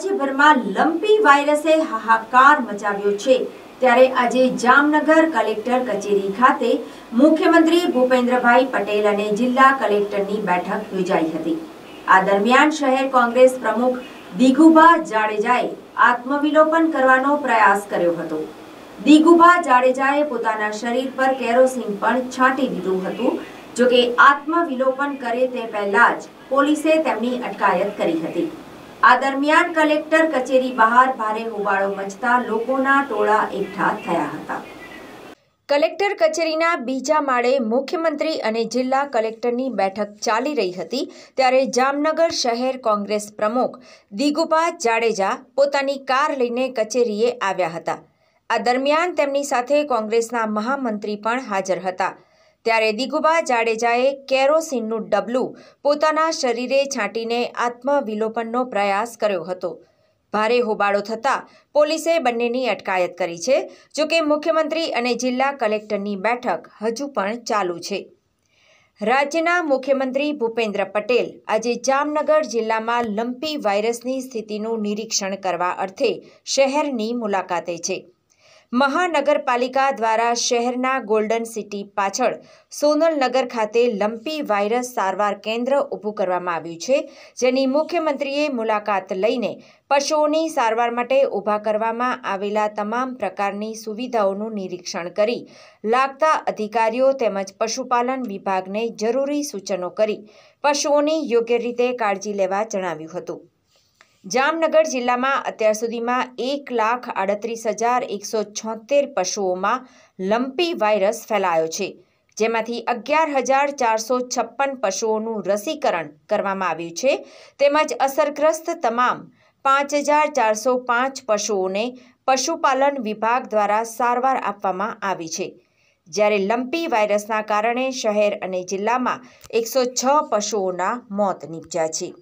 રાજ્યભરમાં લંપી વાયરસે હાહાકાર મચાવ્યો છે ત્યારે આજે જામનગર કલેક્ટર કચેરી ખાતે મુખ્યમંત્રી ભૂપેન્દ્રભાઈ પટેલ અને જિલ્લા કલેક્ટરની બેઠક યોજાઈ હતી આ દરમિયાન શહેર કોંગ્રેસ પ્રમુખ દિગુભા જાડેજાએ આત્મવિલોપન કરવાનો પ્રયાસ કર્યો હતો દિગુભા જાડેજાએ પોતાના શરીર પર કેરોસીન પણ છાંટી દીધું હતું જોકે આત્મવિલોપન કરે તે પહેલા જ પોલીસે તેમની અટકાયત કરી હતી આ દરમિયાન કલેક્ટર કચેરી બહાર ભારે હોબાળો મચતા લોકોના ટોળા એકઠા થયા હતા કલેક્ટર કચેરીના બીજા માળે મુખ્યમંત્રી અને જિલ્લા કલેક્ટરની બેઠક ચાલી રહી હતી ત્યારે જામનગર શહેર કોંગ્રેસ પ્રમુખ દિગુપા જાડેજા પોતાની કાર લઈને કચેરીએ આવ્યા હતા આ દરમિયાન તેમની સાથે કોંગ્રેસના મહામંત્રી પણ હાજર હતા ત્યારે દિગુબા જાડેજાએ કેરોસીનનું ડબલું પોતાના શરીરે છાંટીને આત્મવિલોપનનો પ્રયાસ કર્યો હતો ભારે હોબાળો થતાં પોલીસે બંનેની અટકાયત કરી છે જોકે મુખ્યમંત્રી અને જિલ્લા કલેક્ટરની બેઠક હજુ પણ ચાલુ છે રાજ્યના મુખ્યમંત્રી ભૂપેન્દ્ર પટેલ આજે જામનગર જિલ્લામાં લંપી વાયરસની સ્થિતિનું નિરીક્ષણ કરવા અર્થે શહેરની મુલાકાતે છે મહાનગરપાલિકા દ્વારા શહેરના ગોલ્ડન સિટી પાછળ સોનલનગર ખાતે લંપી વાયરસ સારવાર કેન્દ્ર ઊભું કરવામાં આવ્યું છે જેની મુખ્યમંત્રીએ મુલાકાત લઈને પશુઓની સારવાર માટે ઊભા કરવામાં આવેલા તમામ પ્રકારની સુવિધાઓનું નિરીક્ષણ કરી લાગતા અધિકારીઓ તેમજ પશુપાલન વિભાગને જરૂરી સૂચનો કરી પશુઓની યોગ્ય રીતે કાળજી લેવા જણાવ્યું હતું જામનગર જિલ્લામાં અત્યાર સુધીમાં એક લાખ આડત્રીસ હજાર એકસો છોતેર પશુઓમાં લંપી વાયરસ ફેલાયો છે જેમાંથી અગિયાર હજાર ચારસો છપ્પન પશુઓનું રસીકરણ કરવામાં આવ્યું છે તેમજ અસરગ્રસ્ત તમામ પાંચ હજાર ચારસો પાંચ પશુઓને પશુપાલન વિભાગ દ્વારા સારવાર આપવામાં આવી છે જ્યારે લંપી વાયરસના કારણે શહેર અને જિલ્લામાં એકસો છ પશુઓના મોત નીપજ્યા છે